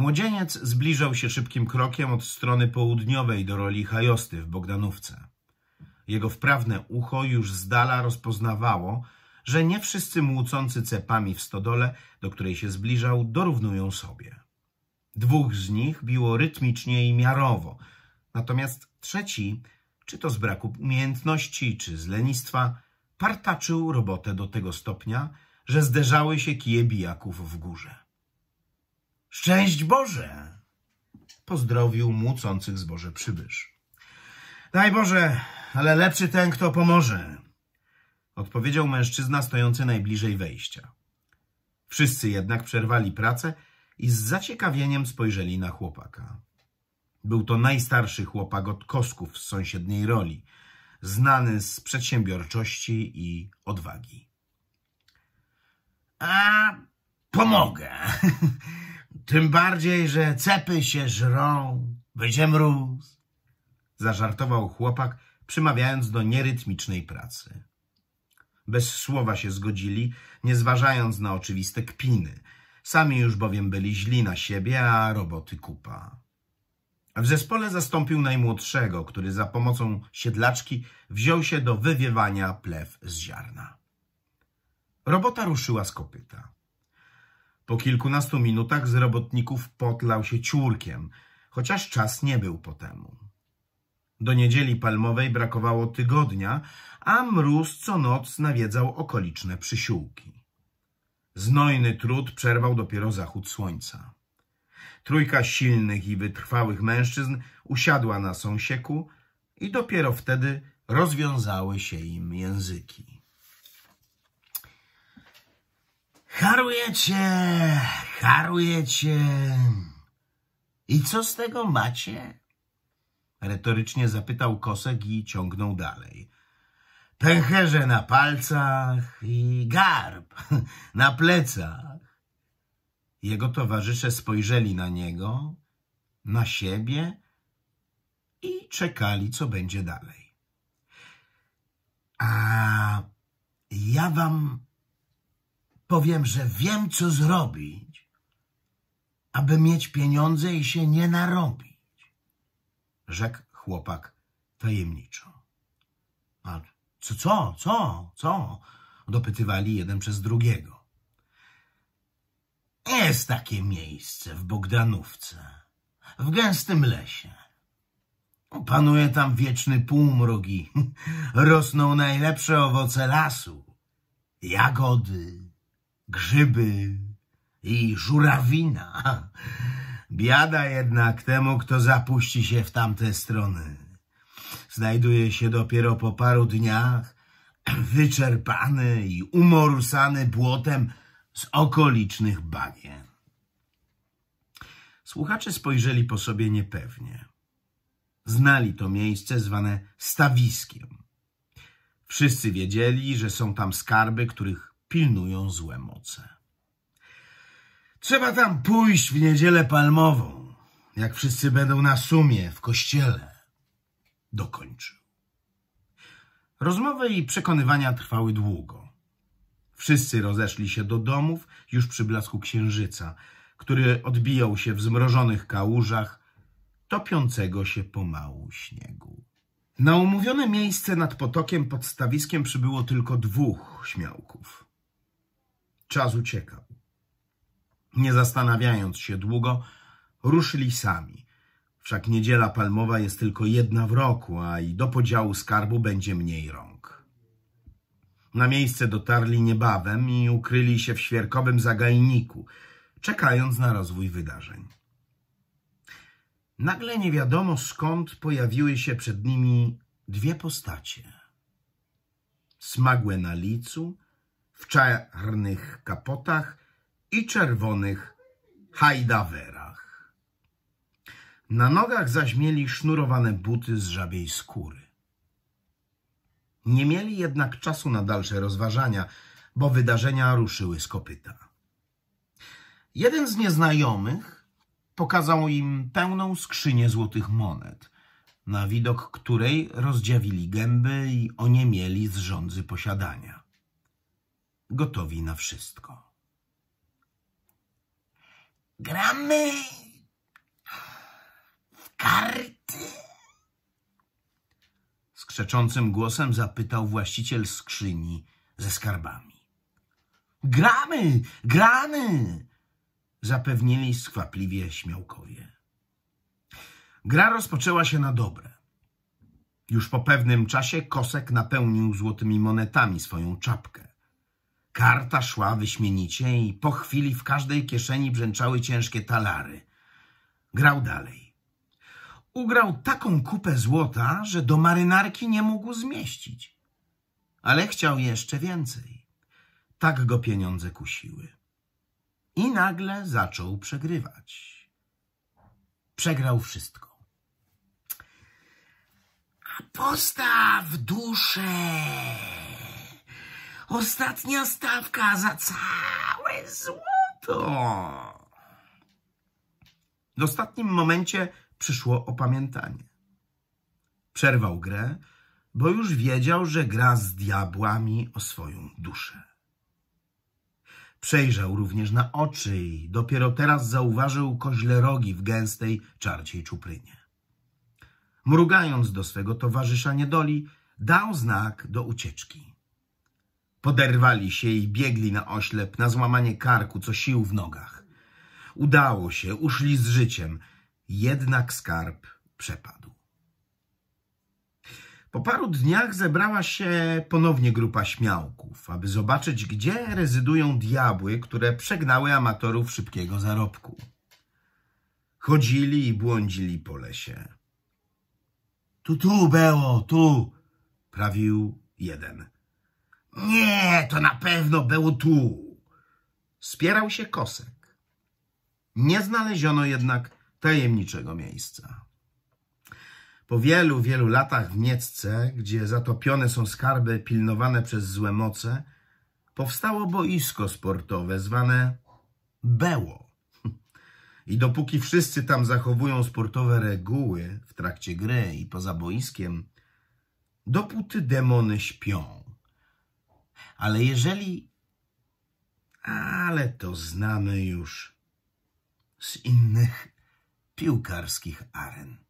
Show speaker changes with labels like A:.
A: Młodzieniec zbliżał się szybkim krokiem od strony południowej do roli Hajosty w Bogdanówce. Jego wprawne ucho już z dala rozpoznawało, że nie wszyscy młócący cepami w stodole, do której się zbliżał, dorównują sobie. Dwóch z nich biło rytmicznie i miarowo, natomiast trzeci, czy to z braku umiejętności, czy z lenistwa, partaczył robotę do tego stopnia, że zderzały się kije bijaków w górze. Szczęść Boże! Pozdrowił młócących zboże przybysz. Daj Boże, ale lepszy ten, kto pomoże, odpowiedział mężczyzna stojący najbliżej wejścia. Wszyscy jednak przerwali pracę i z zaciekawieniem spojrzeli na chłopaka. Był to najstarszy chłopak od kosków z sąsiedniej roli, znany z przedsiębiorczości i odwagi. A pomogę. Tym bardziej, że cepy się żrą, będzie mróz. Zażartował chłopak, przymawiając do nierytmicznej pracy. Bez słowa się zgodzili, nie zważając na oczywiste kpiny. Sami już bowiem byli źli na siebie, a roboty kupa. W zespole zastąpił najmłodszego, który za pomocą siedlaczki wziął się do wywiewania plew z ziarna. Robota ruszyła z kopyta. Po kilkunastu minutach z robotników potlał się ciurkiem, chociaż czas nie był po temu. Do niedzieli palmowej brakowało tygodnia, a mróz co noc nawiedzał okoliczne przysiłki. Znojny trud przerwał dopiero zachód słońca. Trójka silnych i wytrwałych mężczyzn usiadła na sąsieku i dopiero wtedy rozwiązały się im języki. Harujecie, harujecie. I co z tego macie? Retorycznie zapytał Kosek i ciągnął dalej. Pęcherze na palcach i garb na plecach. Jego towarzysze spojrzeli na niego, na siebie i czekali, co będzie dalej. A ja wam powiem, że wiem, co zrobić, aby mieć pieniądze i się nie narobić, rzekł chłopak tajemniczo. A co, co, co, co? dopytywali jeden przez drugiego. Jest takie miejsce w Bogdanówce, w gęstym lesie. Panuje tam wieczny półmrok i rosną najlepsze owoce lasu. Jagody, grzyby i żurawina. Biada jednak temu, kto zapuści się w tamte strony. Znajduje się dopiero po paru dniach wyczerpany i umorsany błotem z okolicznych bagien. Słuchacze spojrzeli po sobie niepewnie. Znali to miejsce zwane stawiskiem. Wszyscy wiedzieli, że są tam skarby, których pilnują złe moce. Trzeba tam pójść w niedzielę palmową, jak wszyscy będą na sumie w kościele. Dokończył. Rozmowy i przekonywania trwały długo. Wszyscy rozeszli się do domów już przy blasku księżyca, który odbijał się w zmrożonych kałużach topiącego się pomału śniegu. Na umówione miejsce nad potokiem pod stawiskiem przybyło tylko dwóch śmiałków. Czas uciekał. Nie zastanawiając się długo, ruszyli sami. Wszak niedziela palmowa jest tylko jedna w roku, a i do podziału skarbu będzie mniej rąk. Na miejsce dotarli niebawem i ukryli się w świerkowym zagajniku, czekając na rozwój wydarzeń. Nagle nie wiadomo skąd pojawiły się przed nimi dwie postacie. Smagłe na licu, w czarnych kapotach i czerwonych hajdawerach. Na nogach zaś mieli sznurowane buty z żabiej skóry. Nie mieli jednak czasu na dalsze rozważania, bo wydarzenia ruszyły z kopyta. Jeden z nieznajomych pokazał im pełną skrzynię złotych monet, na widok której rozdziawili gęby i oniemieli z rządzy posiadania gotowi na wszystko. Gramy w karty? Skrzeczącym głosem zapytał właściciel skrzyni ze skarbami. Gramy, gramy! Zapewnili skwapliwie śmiałkowie. Gra rozpoczęła się na dobre. Już po pewnym czasie Kosek napełnił złotymi monetami swoją czapkę. Karta szła wyśmienicie i po chwili w każdej kieszeni brzęczały ciężkie talary. Grał dalej. Ugrał taką kupę złota, że do marynarki nie mógł zmieścić. Ale chciał jeszcze więcej. Tak go pieniądze kusiły. I nagle zaczął przegrywać. Przegrał wszystko. A postaw duszę! Ostatnia stawka za całe złoto. W ostatnim momencie przyszło opamiętanie. Przerwał grę, bo już wiedział, że gra z diabłami o swoją duszę. Przejrzał również na oczy i dopiero teraz zauważył koźle rogi w gęstej, czarciej czuprynie. Mrugając do swego towarzysza niedoli, dał znak do ucieczki. Poderwali się i biegli na oślep, na złamanie karku, co sił w nogach. Udało się, uszli z życiem, jednak skarb przepadł. Po paru dniach zebrała się ponownie grupa śmiałków, aby zobaczyć, gdzie rezydują diabły, które przegnały amatorów szybkiego zarobku. Chodzili i błądzili po lesie. Tu, tu, było, tu, prawił jeden. Nie, to na pewno było tu. Spierał się kosek. Nie znaleziono jednak tajemniczego miejsca. Po wielu, wielu latach w Niecce, gdzie zatopione są skarby pilnowane przez złe moce, powstało boisko sportowe zwane Beło. I dopóki wszyscy tam zachowują sportowe reguły w trakcie gry i poza boiskiem, dopóty demony śpią. Ale jeżeli... Ale to znamy już z innych piłkarskich aren.